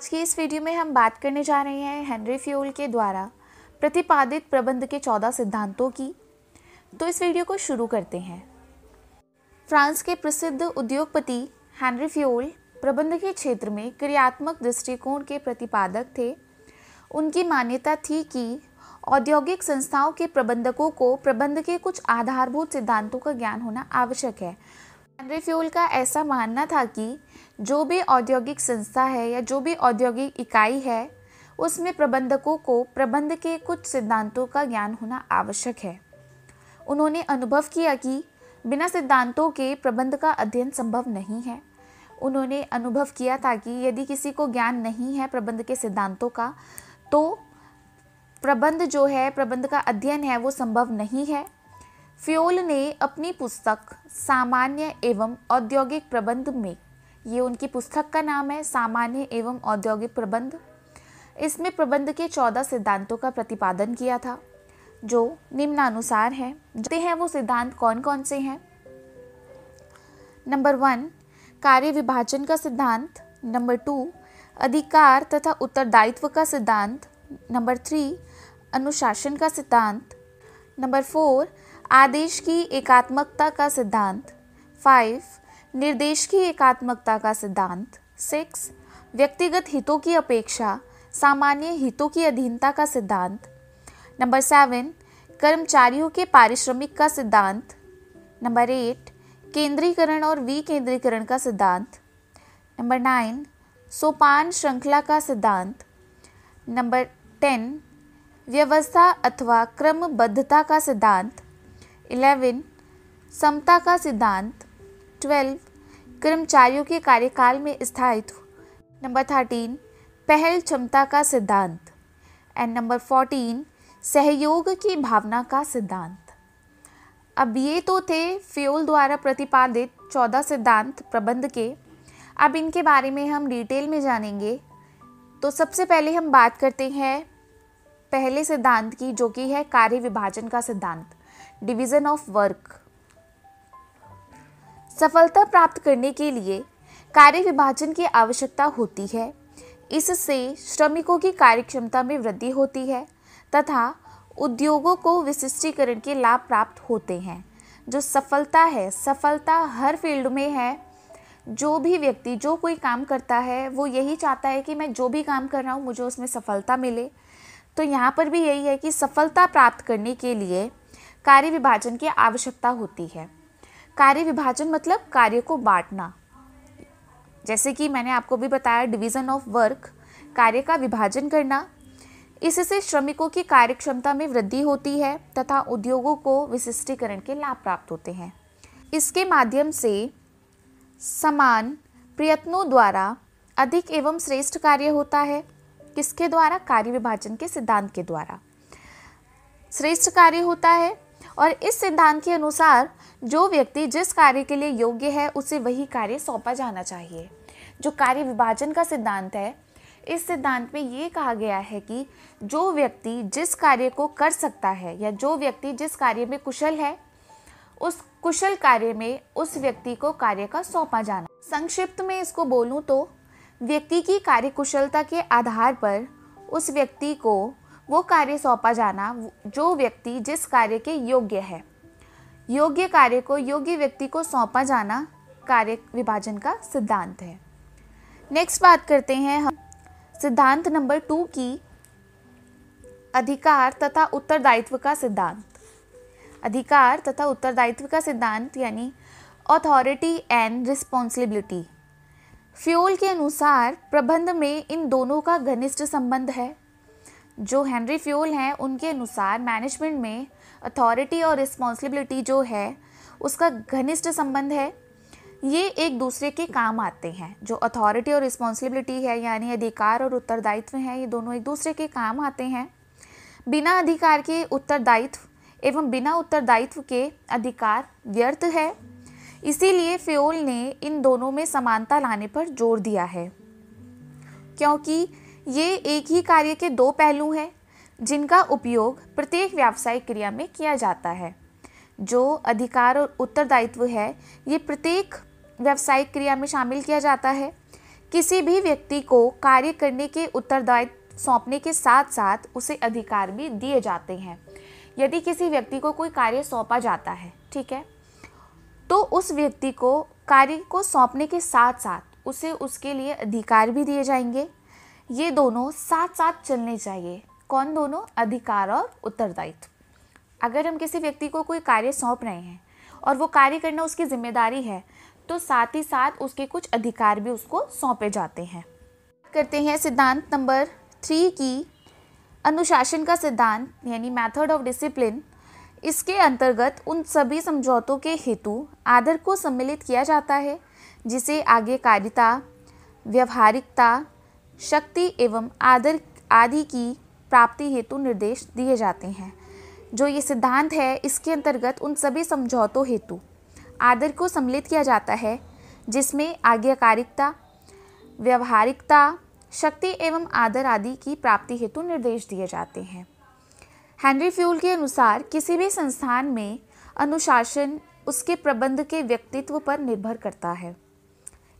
आज की इस वीडियो में हम बात करने जा रहे हैं हेनरी फ्यूल के द्वारा प्रतिपादित प्रबंध के चौदह सिद्धांतों की तो इस वीडियो को शुरू करते हैं फ्रांस के प्रसिद्ध उद्योगपति हेनरी फ्यूल प्रबंध के क्षेत्र में क्रियात्मक दृष्टिकोण के प्रतिपादक थे उनकी मान्यता थी कि औद्योगिक संस्थाओं के प्रबंधकों को प्रबंध के कुछ आधारभूत सिद्धांतों का ज्ञान होना आवश्यक है हेनरी फ्यूल का ऐसा मानना था कि जो भी औद्योगिक संस्था है या जो भी औद्योगिक इकाई है उसमें प्रबंधकों को प्रबंध के कुछ सिद्धांतों का ज्ञान होना आवश्यक है उन्होंने अनुभव किया कि बिना सिद्धांतों के प्रबंध का अध्ययन संभव नहीं है उन्होंने अनुभव किया था कि यदि किसी को ज्ञान नहीं है प्रबंध के सिद्धांतों का तो प्रबंध जो है प्रबंध का अध्ययन है वो संभव नहीं है फ्योल ने अपनी पुस्तक सामान्य एवं औद्योगिक प्रबंध में ये उनकी पुस्तक का नाम है सामान्य एवं औद्योगिक प्रबंध इसमें प्रबंध के चौदह सिद्धांतों का प्रतिपादन किया था जो निम्नानुसार है जानते हैं वो सिद्धांत कौन कौन से हैं नंबर वन कार्य विभाजन का सिद्धांत नंबर टू अधिकार तथा उत्तरदायित्व का सिद्धांत नंबर थ्री अनुशासन का सिद्धांत नंबर फोर आदेश की एकात्मकता का सिद्धांत फाइव निर्देश की एकात्मकता का सिद्धांत सिक्स व्यक्तिगत हितों की अपेक्षा सामान्य हितों की अधीनता का सिद्धांत नंबर सेवन कर्मचारियों के पारिश्रमिक का सिद्धांत नंबर एट केंद्रीकरण और विकेंद्रीकरण का सिद्धांत नंबर नाइन सोपान श्रृंखला का सिद्धांत नंबर टेन व्यवस्था अथवा क्रमबद्धता का सिद्धांत इलेवन समता का सिद्धांत ट्वेल्व कर्मचारियों के कार्यकाल में स्थायित्व नंबर थर्टीन पहल क्षमता का सिद्धांत एंड नंबर फोर्टीन सहयोग की भावना का सिद्धांत अब ये तो थे फ्योल द्वारा प्रतिपादित चौदह सिद्धांत प्रबंध के अब इनके बारे में हम डिटेल में जानेंगे तो सबसे पहले हम बात करते हैं पहले सिद्धांत की जो कि है कार्य विभाजन का सिद्धांत डिवीज़न ऑफ वर्क सफलता प्राप्त करने के लिए कार्य विभाजन की आवश्यकता होती है इससे श्रमिकों की कार्यक्षमता में वृद्धि होती है तथा उद्योगों को विशिष्टीकरण के लाभ प्राप्त होते हैं जो सफलता है सफलता हर फील्ड में है जो भी व्यक्ति जो कोई काम करता है वो यही चाहता है कि मैं जो भी काम कर रहा हूँ मुझे उसमें सफलता मिले तो यहाँ पर भी यही है कि सफलता प्राप्त करने के लिए कार्य विभाजन की आवश्यकता होती है कार्य विभाजन मतलब कार्य को बांटना जैसे कि मैंने आपको भी बताया डिवीज़न ऑफ वर्क कार्य का विभाजन करना इससे श्रमिकों की कार्यक्षमता में वृद्धि होती है तथा उद्योगों को विशिष्टीकरण के लाभ प्राप्त होते हैं इसके माध्यम से समान प्रयत्नों द्वारा अधिक एवं श्रेष्ठ कार्य होता है किसके द्वारा कार्य विभाजन के सिद्धांत के द्वारा श्रेष्ठ कार्य होता है और इस सिद्धांत के अनुसार जो व्यक्ति जिस कार्य के लिए योग्य है उसे वही कार्य सौंपा जाना चाहिए जो कार्य विभाजन का सिद्धांत है इस सिद्धांत में ये कहा गया है कि जो व्यक्ति जिस कार्य को कर सकता है या जो व्यक्ति जिस कार्य में कुशल है उस कुशल कार्य में उस व्यक्ति को कार्य का सौंपा जाना संक्षिप्त में इसको बोलूँ तो व्यक्ति की कार्यकुशलता के आधार पर उस व्यक्ति को वो कार्य सौंपा जाना जो व्यक्ति जिस कार्य के योग्य है योग्य कार्य को योग्य व्यक्ति को सौंपा जाना कार्य विभाजन का सिद्धांत है नेक्स्ट बात करते हैं हम सिद्धांत नंबर टू की अधिकार तथा उत्तरदायित्व का सिद्धांत अधिकार तथा उत्तरदायित्व का सिद्धांत यानी अथॉरिटी एंड रिस्पॉन्सिबिलिटी फ्यूल के अनुसार प्रबंध में इन दोनों का घनिष्ठ संबंध है जो हेनरी फ्यूल हैं उनके अनुसार मैनेजमेंट में अथॉरिटी और रिस्पॉन्सिबिलिटी जो है उसका घनिष्ठ संबंध है ये एक दूसरे के काम आते हैं जो अथॉरिटी और रिस्पॉन्सिबिलिटी है यानी अधिकार और उत्तरदायित्व हैं ये दोनों एक दूसरे के काम आते हैं बिना अधिकार के उत्तरदायित्व एवं बिना उत्तरदायित्व के अधिकार व्यर्थ है इसीलिए फ्योल ने इन दोनों में समानता लाने पर जोर दिया है क्योंकि ये एक ही कार्य के दो पहलू हैं जिनका उपयोग प्रत्येक व्यावसायिक क्रिया में किया जाता है जो अधिकार और उत्तरदायित्व है ये प्रत्येक व्यावसायिक क्रिया में शामिल किया जाता है किसी भी व्यक्ति को कार्य करने के उत्तरदायित्व सौंपने के साथ साथ उसे अधिकार भी दिए जाते हैं यदि किसी व्यक्ति को कोई कार्य सौंपा जाता है ठीक है तो उस व्यक्ति को कार्य को सौंपने के साथ साथ उसे उसके लिए अधिकार भी दिए जाएंगे ये दोनों साथ साथ चलने चाहिए कौन दोनों अधिकार और उत्तरदायित्व अगर हम किसी व्यक्ति को कोई कार्य सौंप रहे हैं और वो कार्य करना उसकी जिम्मेदारी है तो साथ ही साथ उसके कुछ अधिकार भी उसको सौंपे जाते हैं करते हैं सिद्धांत नंबर थ्री की अनुशासन का सिद्धांत यानी मेथड ऑफ डिसिप्लिन इसके अंतर्गत उन सभी समझौतों के हेतु आदर को सम्मिलित किया जाता है जिसे आगे कारिता व्यवहारिकता शक्ति एवं आदर आदि की प्राप्ति हेतु निर्देश दिए जाते हैं जो ये सिद्धांत है इसके अंतर्गत उन सभी समझौतों हेतु आदर को सम्मिलित किया जाता है जिसमें आज्ञाकारिकता व्यवहारिकता शक्ति एवं आदर आदि की प्राप्ति हेतु निर्देश दिए जाते हैं हेनरी फ्यूल के अनुसार किसी भी संस्थान में अनुशासन उसके प्रबंध के व्यक्तित्व पर निर्भर करता है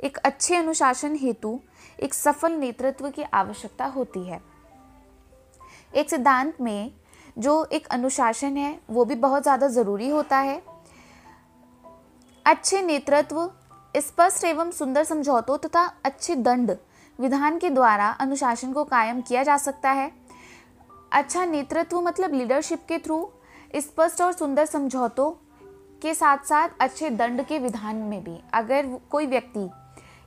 एक अच्छे अनुशासन हेतु एक सफल नेतृत्व की आवश्यकता होती है एक सिद्धांत में जो एक अनुशासन है वो भी बहुत ज़्यादा ज़रूरी होता है अच्छे नेतृत्व स्पष्ट एवं सुंदर समझौतों तथा अच्छे दंड विधान के द्वारा अनुशासन को कायम किया जा सकता है अच्छा नेतृत्व मतलब लीडरशिप के थ्रू स्पष्ट और सुंदर समझौतों के साथ साथ अच्छे दंड के विधान में भी अगर कोई व्यक्ति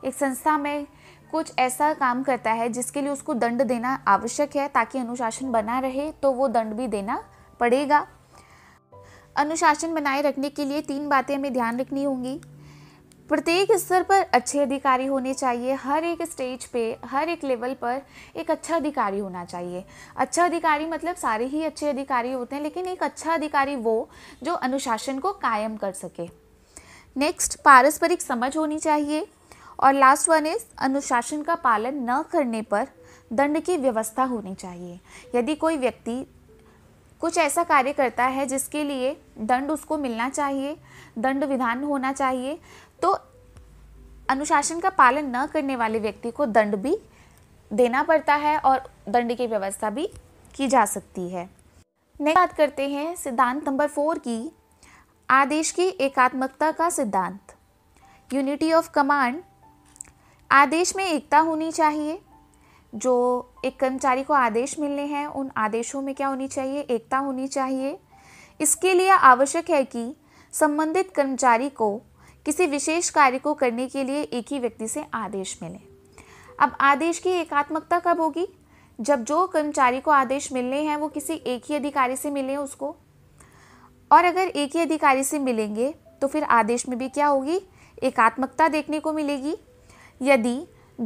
एक संस्था में कुछ ऐसा काम करता है जिसके लिए उसको दंड देना आवश्यक है ताकि अनुशासन बना रहे तो वो दंड भी देना पड़ेगा अनुशासन बनाए रखने के लिए तीन बातें हमें ध्यान रखनी होंगी प्रत्येक स्तर पर अच्छे अधिकारी होने चाहिए हर एक स्टेज पे हर एक लेवल पर एक अच्छा अधिकारी होना चाहिए अच्छा अधिकारी मतलब सारे ही अच्छे अधिकारी होते हैं लेकिन एक अच्छा अधिकारी वो जो अनुशासन को कायम कर सके नेक्स्ट पारस्परिक समझ होनी चाहिए और लास्ट वन इज अनुशासन का पालन न करने पर दंड की व्यवस्था होनी चाहिए यदि कोई व्यक्ति कुछ ऐसा कार्य करता है जिसके लिए दंड उसको मिलना चाहिए दंड विधान होना चाहिए तो अनुशासन का पालन न करने वाले व्यक्ति को दंड भी देना पड़ता है और दंड की व्यवस्था भी की जा सकती है नेक्स्ट बात करते हैं सिद्धांत नंबर फोर की आदेश की एकात्मकता का सिद्धांत यूनिटी ऑफ कमांड आदेश में एकता होनी चाहिए जो एक कर्मचारी को आदेश मिलने हैं उन आदेशों में क्या होनी चाहिए एकता होनी चाहिए इसके लिए आवश्यक है कि संबंधित कर्मचारी को किसी विशेष कार्य को करने के लिए एक ही व्यक्ति से आदेश मिले अब आदेश की एकात्मकता कब होगी जब जो कर्मचारी को आदेश मिलने हैं वो किसी एक ही अधिकारी से मिले उसको और अगर एक ही अधिकारी से मिलेंगे तो फिर आदेश में भी क्या होगी एकात्मकता देखने को मिलेगी यदि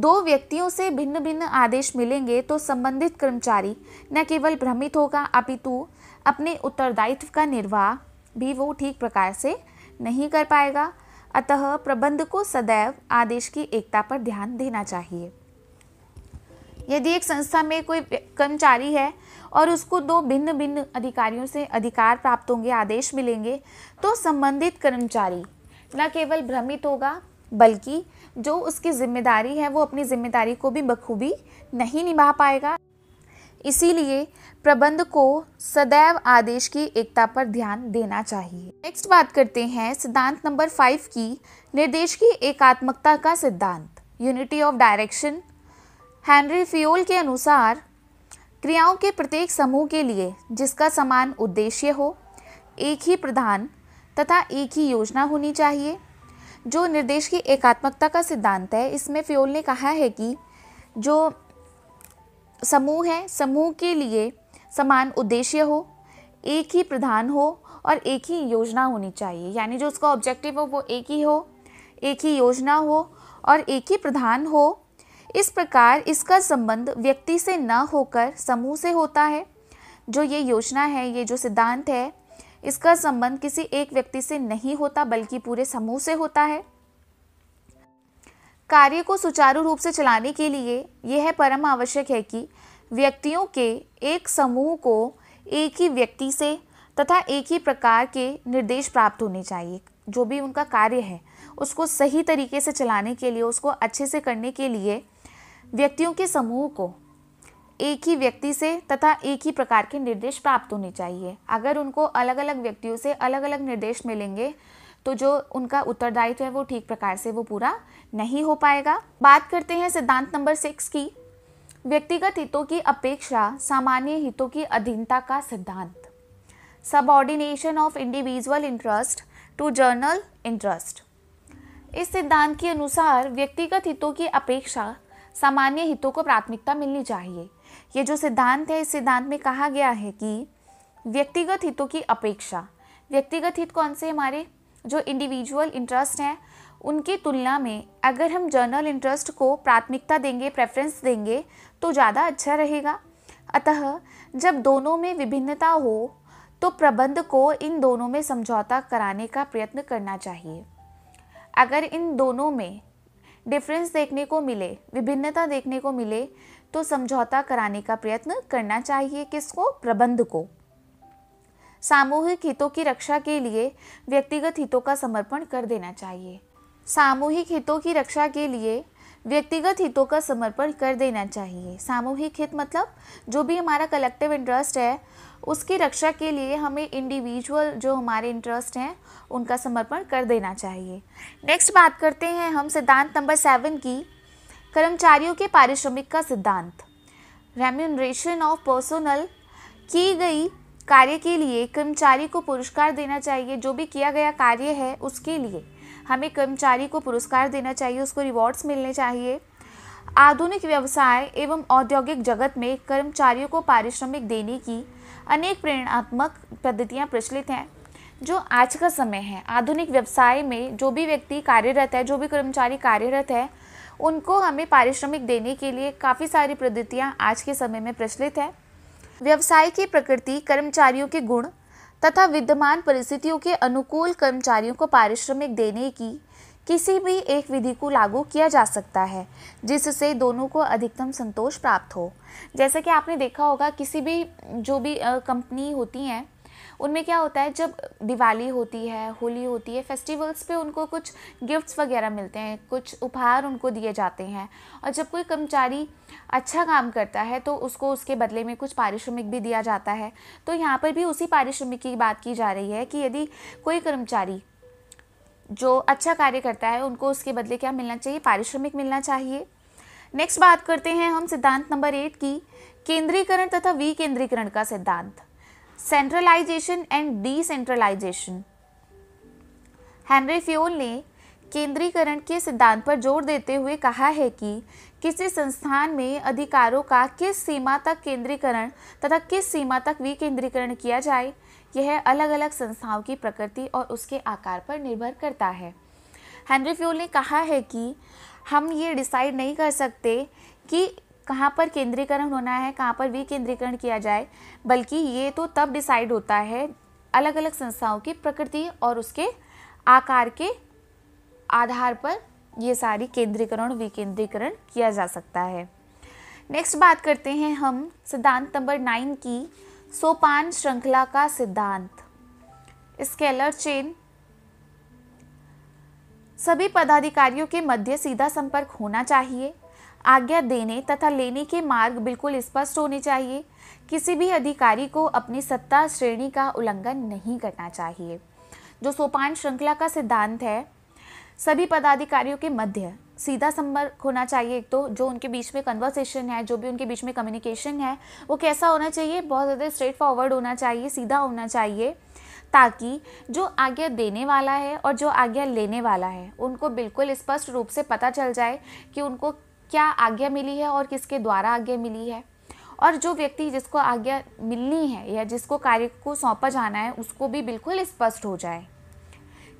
दो व्यक्तियों से भिन्न भिन्न आदेश मिलेंगे तो संबंधित कर्मचारी न केवल भ्रमित होगा अपितु अपने उत्तरदायित्व का निर्वाह भी वो ठीक प्रकार से नहीं कर पाएगा अतः प्रबंध को सदैव आदेश की एकता पर ध्यान देना चाहिए यदि एक संस्था में कोई कर्मचारी है और उसको दो भिन्न भिन्न अधिकारियों से अधिकार प्राप्त होंगे आदेश मिलेंगे तो संबंधित कर्मचारी न केवल भ्रमित होगा बल्कि जो उसकी ज़िम्मेदारी है वो अपनी ज़िम्मेदारी को भी बखूबी नहीं निभा पाएगा इसीलिए प्रबंध को सदैव आदेश की एकता पर ध्यान देना चाहिए नेक्स्ट बात करते हैं सिद्धांत नंबर फाइव की निर्देश की एकात्मकता का सिद्धांत unity of direction Henry Fayol के अनुसार क्रियाओं के प्रत्येक समूह के लिए जिसका समान उद्देश्य हो एक ही प्रधान तथा एक ही योजना होनी चाहिए जो निर्देश की एकात्मकता का सिद्धांत है इसमें फ्योल ने कहा है कि जो समूह है समूह के लिए समान उद्देश्य हो एक ही प्रधान हो और एक ही योजना होनी चाहिए यानी जो उसका ऑब्जेक्टिव हो वो एक ही हो एक ही योजना हो और एक ही प्रधान हो इस प्रकार इसका संबंध व्यक्ति से न होकर समूह से होता है जो ये योजना है ये जो सिद्धांत है इसका संबंध किसी एक व्यक्ति से नहीं होता बल्कि पूरे समूह से होता है कार्य को सुचारू रूप से चलाने के लिए यह परम आवश्यक है कि व्यक्तियों के एक समूह को एक ही व्यक्ति से तथा एक ही प्रकार के निर्देश प्राप्त होने चाहिए जो भी उनका कार्य है उसको सही तरीके से चलाने के लिए उसको अच्छे से करने के लिए व्यक्तियों के समूह को एक ही व्यक्ति से तथा एक ही प्रकार के निर्देश प्राप्त होने चाहिए अगर उनको अलग अलग व्यक्तियों से अलग अलग निर्देश मिलेंगे तो जो उनका उत्तरदायित्व है वो ठीक प्रकार से वो पूरा नहीं हो पाएगा बात करते हैं सिद्धांत नंबर सिक्स की व्यक्तिगत हितों की अपेक्षा सामान्य हितों की अधीनता का सिद्धांत ordination of individual interest to general interest इस सिद्धांत के अनुसार व्यक्तिगत हितों की अपेक्षा सामान्य हितों को प्राथमिकता मिलनी चाहिए ये जो सिद्धांत है इस सिद्धांत में कहा गया है कि व्यक्तिगत हितों की अपेक्षा व्यक्तिगत हित कौन से हमारे जो इंडिविजुअल इंटरेस्ट हैं उनकी तुलना में अगर हम जर्नल इंटरेस्ट को प्राथमिकता देंगे प्रेफरेंस देंगे तो ज़्यादा अच्छा रहेगा अतः जब दोनों में विभिन्नता हो तो प्रबंध को इन दोनों में समझौता कराने का प्रयत्न करना चाहिए अगर इन दोनों में डिफरेंस देखने को मिले विभिन्नता देखने को मिले तो समझौता कराने का प्रयत्न करना चाहिए किसको प्रबंध को सामूहिक हितों की रक्षा के लिए व्यक्तिगत हितों का समर्पण कर देना चाहिए सामूहिक हितों की रक्षा के लिए व्यक्तिगत हितों का समर्पण कर देना चाहिए सामूहिक हित मतलब जो भी हमारा कलेक्टिव इंटरेस्ट है उसकी रक्षा के लिए हमें इंडिविजुअल जो हमारे इंटरेस्ट हैं उनका समर्पण कर देना चाहिए नेक्स्ट बात करते हैं हम सिद्धांत नंबर सेवन की कर्मचारियों के पारिश्रमिक का सिद्धांत रेम्यूनरेशन ऑफ पर्सोनल की गई कार्य के लिए कर्मचारी को पुरस्कार देना चाहिए जो भी किया गया कार्य है उसके लिए हमें कर्मचारी को पुरस्कार देना चाहिए उसको रिवॉर्ड्स मिलने चाहिए आधुनिक व्यवसाय एवं औद्योगिक जगत में कर्मचारियों को पारिश्रमिक देने की अनेक प्रेरणात्मक पद्धतियाँ प्रचलित हैं जो आज का समय है आधुनिक व्यवसाय में जो भी व्यक्ति कार्यरत है जो भी कर्मचारी कार्यरत है उनको हमें पारिश्रमिक देने के लिए काफ़ी सारी पद्धतियाँ आज के समय में प्रचलित हैं व्यवसाय की प्रकृति कर्मचारियों के गुण तथा विद्यमान परिस्थितियों के अनुकूल कर्मचारियों को पारिश्रमिक देने की किसी भी एक विधि को लागू किया जा सकता है जिससे दोनों को अधिकतम संतोष प्राप्त हो जैसा कि आपने देखा होगा किसी भी जो भी कंपनी होती हैं उनमें क्या होता है जब दिवाली होती है होली होती है फेस्टिवल्स पे उनको कुछ गिफ्ट्स वगैरह मिलते हैं कुछ उपहार उनको दिए जाते हैं और जब कोई कर्मचारी अच्छा काम करता है तो उसको उसके बदले में कुछ पारिश्रमिक भी दिया जाता है तो यहाँ पर भी उसी पारिश्रमिक की बात की जा रही है कि यदि कोई कर्मचारी जो अच्छा कार्य करता है उनको उसके बदले क्या मिलना चाहिए पारिश्रमिक मिलना चाहिए नेक्स्ट बात करते हैं हम सिद्धांत नंबर एट की केंद्रीकरण तथा विकेंद्रीकरण का सिद्धांत centralisation and decentralisation Henry Fayol ने केंद्रीकरण के सिद्धांत पर जोर देते हुए कहा है कि किसी संस्थान में अधिकारों का किस सीमा तक केंद्रीकरण तथा किस सीमा तक विकेंद्रीकरण किया जाए यह अलग अलग संस्थाओं की प्रकृति और उसके आकार पर निर्भर करता है हेनरी फ्योल ने कहा है कि हम ये डिसाइड नहीं कर सकते कि कहाँ पर केंद्रीकरण होना है कहाँ पर विकेंद्रीकरण किया जाए बल्कि ये तो तब डिसाइड होता है अलग अलग संस्थाओं की प्रकृति और उसके आकार के आधार पर ये सारी केंद्रीकरण विकेंद्रीकरण किया जा सकता है नेक्स्ट बात करते हैं हम सिद्धांत नंबर नाइन की सोपान श्रृंखला का सिद्धांत स्केलर चेन सभी पदाधिकारियों के मध्य सीधा संपर्क होना चाहिए आज्ञा देने तथा लेने के मार्ग बिल्कुल स्पष्ट होने चाहिए किसी भी अधिकारी को अपनी सत्ता श्रेणी का उल्लंघन नहीं करना चाहिए जो सोपान श्रृंखला का सिद्धांत है सभी पदाधिकारियों के मध्य सीधा संपर्क होना चाहिए एक तो जो उनके बीच में कन्वर्सेशन है जो भी उनके बीच में कम्युनिकेशन है वो कैसा होना चाहिए बहुत ज़्यादा स्ट्रेट फॉरवर्ड होना चाहिए सीधा होना चाहिए ताकि जो आज्ञा देने वाला है और जो आज्ञा लेने वाला है उनको बिल्कुल स्पष्ट रूप से पता चल जाए कि उनको क्या आज्ञा मिली है और किसके द्वारा आज्ञा मिली है और जो व्यक्ति जिसको आज्ञा मिलनी है या जिसको कार्य को सौंपा जाना है उसको भी बिल्कुल स्पष्ट हो जाए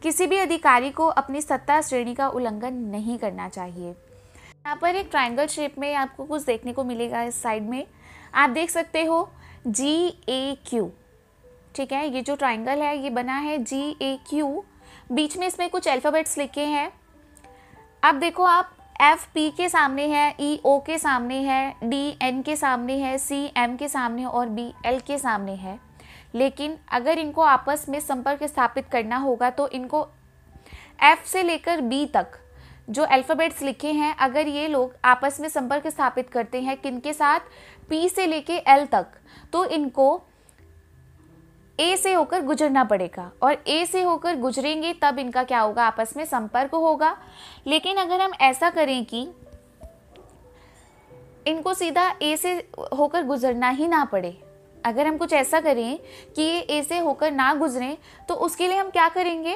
किसी भी अधिकारी को अपनी सत्ता श्रेणी का उल्लंघन नहीं करना चाहिए यहाँ पर एक ट्रायंगल शेप में आपको कुछ देखने को मिलेगा इस साइड में आप देख सकते हो जी ए क्यू ठीक है ये जो ट्राइंगल है ये बना है जी ए क्यू बीच में इसमें कुछ अल्फ़ाबेट्स लिखे हैं अब देखो आप एफ पी के सामने है ई e ओ के सामने है डी एन के सामने है सी एम के सामने है और बी एल के सामने है लेकिन अगर इनको आपस में संपर्क स्थापित करना होगा तो इनको एफ से लेकर बी तक जो अल्फ़ाबेट्स लिखे हैं अगर ये लोग आपस में संपर्क स्थापित करते हैं किन के साथ पी से लेके एल तक तो इनको ए से होकर गुजरना पड़ेगा और ए से होकर गुजरेंगे तब इनका क्या होगा आपस में संपर्क होगा लेकिन अगर हम ऐसा करें कि इनको सीधा ए से होकर गुजरना ही ना पड़े अगर हम कुछ ऐसा करें कि ये ए से होकर ना गुजरें तो उसके लिए हम क्या करेंगे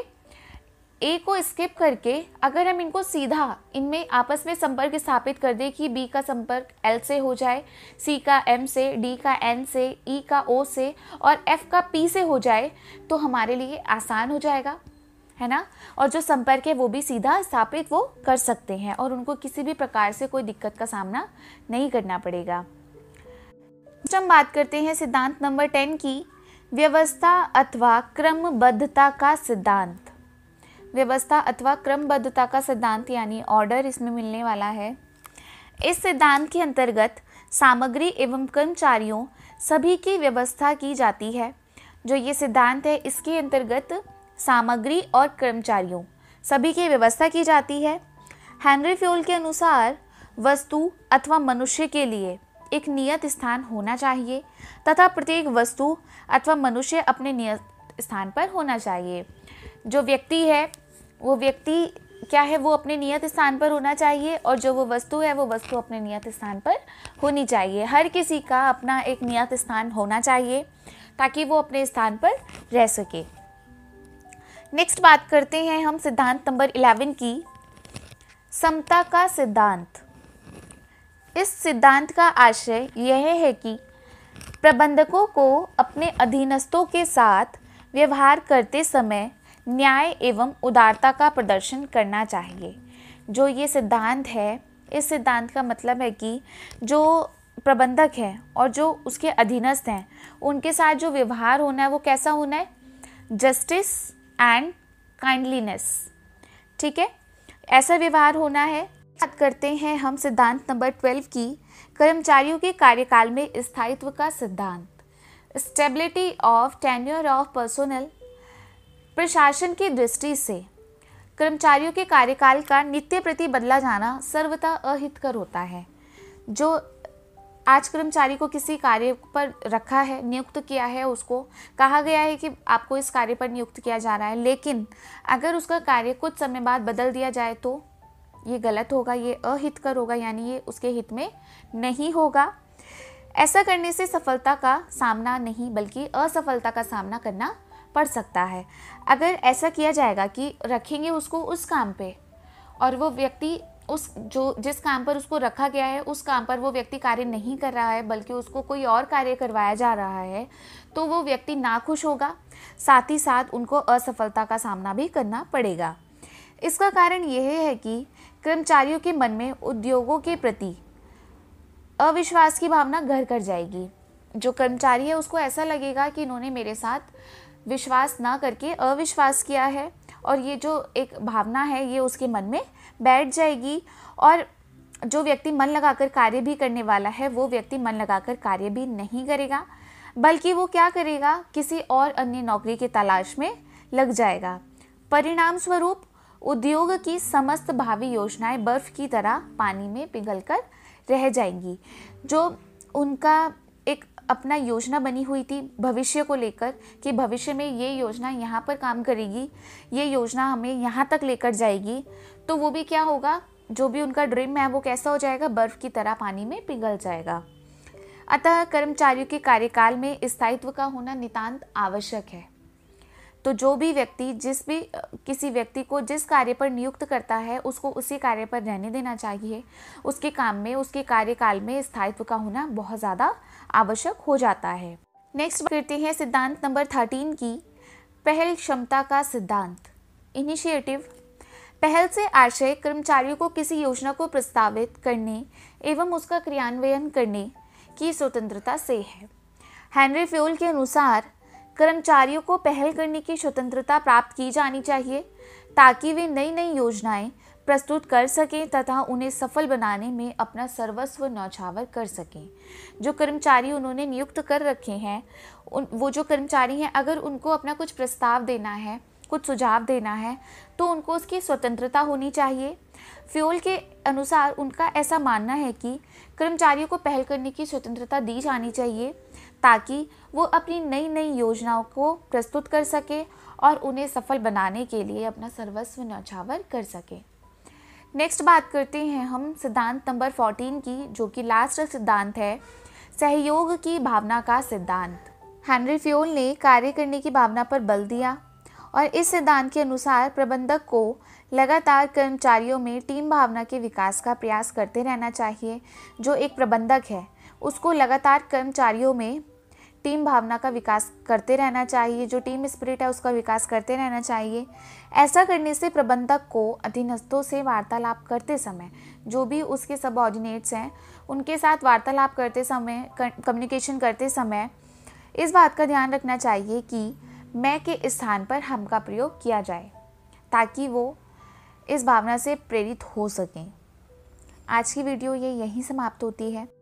ए को स्किप करके अगर हम इनको सीधा इनमें आपस में संपर्क स्थापित कर दें कि बी का संपर्क एल से हो जाए सी का एम से डी का एन से ई e का ओ से और एफ का पी से हो जाए तो हमारे लिए आसान हो जाएगा है ना और जो संपर्क है वो भी सीधा स्थापित वो कर सकते हैं और उनको किसी भी प्रकार से कोई दिक्कत का सामना नहीं करना पड़ेगा हम बात करते हैं सिद्धांत नंबर टेन की व्यवस्था अथवा क्रमबद्धता का सिद्धांत व्यवस्था अथवा क्रमबद्धता का सिद्धांत यानी ऑर्डर इसमें मिलने वाला है इस सिद्धांत के अंतर्गत सामग्री एवं कर्मचारियों सभी की व्यवस्था की जाती है जो ये सिद्धांत है इसके अंतर्गत सामग्री और कर्मचारियों सभी की व्यवस्था की जाती है हेनरी फ्यूल के अनुसार वस्तु अथवा मनुष्य के लिए एक नियत स्थान होना चाहिए तथा प्रत्येक वस्तु अथवा मनुष्य अपने नियत स्थान पर होना चाहिए जो व्यक्ति है वो व्यक्ति क्या है वो अपने नियत स्थान पर होना चाहिए और जो वो वस्तु है वो वस्तु अपने नियत स्थान पर होनी चाहिए हर किसी का अपना एक नियत स्थान होना चाहिए ताकि वो अपने स्थान पर रह सके नेक्स्ट बात करते हैं हम सिद्धांत नंबर इलेवन की समता का सिद्धांत इस सिद्धांत का आशय यह है कि प्रबंधकों को अपने अधीनस्थों के साथ व्यवहार करते समय न्याय एवं उदारता का प्रदर्शन करना चाहिए जो ये सिद्धांत है इस सिद्धांत का मतलब है कि जो प्रबंधक है और जो उसके अधीनस्थ हैं उनके साथ जो व्यवहार होना है वो कैसा होना है जस्टिस एंड काइंडलीनेस ठीक है ऐसा व्यवहार होना है बात करते हैं हम सिद्धांत नंबर ट्वेल्व की कर्मचारियों के कार्यकाल में स्थायित्व का सिद्धांत stability of tenure of personnel प्रशासन की दृष्टि से कर्मचारियों के कार्यकाल का नित्य प्रति बदला जाना सर्वथा अहितकर होता है जो आज कर्मचारी को किसी कार्य पर रखा है नियुक्त किया है उसको कहा गया है कि आपको इस कार्य पर नियुक्त किया जा रहा है लेकिन अगर उसका कार्य कुछ समय बाद बदल दिया जाए तो ये गलत होगा ये अहितकर होगा यानी ये उसके हित में नहीं होगा ऐसा करने से सफलता का सामना नहीं बल्कि असफलता का सामना करना पड़ सकता है अगर ऐसा किया जाएगा कि रखेंगे उसको उस काम पे और वो व्यक्ति उस जो जिस काम पर उसको रखा गया है उस काम पर वो व्यक्ति कार्य नहीं कर रहा है बल्कि उसको कोई और कार्य करवाया जा रहा है तो वो व्यक्ति नाखुश होगा साथ ही साथ उनको असफलता का सामना भी करना पड़ेगा इसका कारण यह है कि कर्मचारियों के मन में उद्योगों के प्रति अविश्वास की भावना घर कर जाएगी जो कर्मचारी है उसको ऐसा लगेगा कि इन्होंने मेरे साथ विश्वास ना करके अविश्वास किया है और ये जो एक भावना है ये उसके मन में बैठ जाएगी और जो व्यक्ति मन लगाकर कार्य भी करने वाला है वो व्यक्ति मन लगाकर कार्य भी नहीं करेगा बल्कि वो क्या करेगा किसी और अन्य नौकरी की तलाश में लग जाएगा परिणाम स्वरूप उद्योग की समस्त भावी योजनाएं बर्फ की तरह पानी में पिघल कर रह जाएंगी जो उनका अपना योजना बनी हुई थी भविष्य को लेकर कि भविष्य में ये योजना यहाँ पर काम करेगी ये योजना हमें यहाँ तक लेकर जाएगी तो वो भी क्या होगा जो भी उनका ड्रीम है वो कैसा हो जाएगा बर्फ़ की तरह पानी में पिघल जाएगा अतः कर्मचारियों के कार्यकाल में स्थायित्व का होना नितांत आवश्यक है तो जो भी व्यक्ति जिस भी किसी व्यक्ति को जिस कार्य पर नियुक्त करता है उसको उसी कार्य पर रहने देना चाहिए उसके काम में उसके कार्यकाल में स्थायित्व का होना बहुत ज़्यादा आवश्यक हो जाता है नेक्स्ट करते हैं सिद्धांत नंबर थर्टीन की पहल क्षमता का सिद्धांत इनिशिएटिव पहल से आशय कर्मचारियों को किसी योजना को प्रस्तावित करने एवं उसका क्रियान्वयन करने की स्वतंत्रता से है हेनरी फ्योल के अनुसार कर्मचारियों को पहल करने की स्वतंत्रता प्राप्त की जानी चाहिए ताकि वे नई नई योजनाएं प्रस्तुत कर सकें तथा उन्हें सफल बनाने में अपना सर्वस्व नौछावर कर सकें जो कर्मचारी उन्होंने नियुक्त कर रखे हैं उन वो जो कर्मचारी हैं अगर उनको अपना कुछ प्रस्ताव देना है कुछ सुझाव देना है तो उनको उसकी स्वतंत्रता होनी चाहिए फ्यूल के अनुसार उनका ऐसा मानना है कि कर्मचारियों को पहल करने की स्वतंत्रता दी जानी चाहिए ताकि वो अपनी नई नई योजनाओं को प्रस्तुत कर सके और उन्हें सफल बनाने के लिए अपना सर्वस्व न्यौछावर कर सके नेक्स्ट बात करते हैं हम सिद्धांत नंबर फोर्टीन की जो कि लास्ट सिद्धांत है सहयोग की भावना का सिद्धांत हेनरी फ्योल ने कार्य करने की भावना पर बल दिया और इस सिद्धांत के अनुसार प्रबंधक को लगातार कर्मचारियों में टीम भावना के विकास का प्रयास करते रहना चाहिए जो एक प्रबंधक है उसको लगातार कर्मचारियों में टीम भावना का विकास करते रहना चाहिए जो टीम स्पिरिट है उसका विकास करते रहना चाहिए ऐसा करने से प्रबंधक को अधीनस्थों से वार्तालाप करते समय जो भी उसके सबॉर्डिनेट्स हैं उनके साथ वार्तालाप करते समय कम्युनिकेशन करते समय इस बात का ध्यान रखना चाहिए कि मैं के स्थान पर हम का प्रयोग किया जाए ताकि वो इस भावना से प्रेरित हो सकें आज की वीडियो ये यहीं समाप्त होती है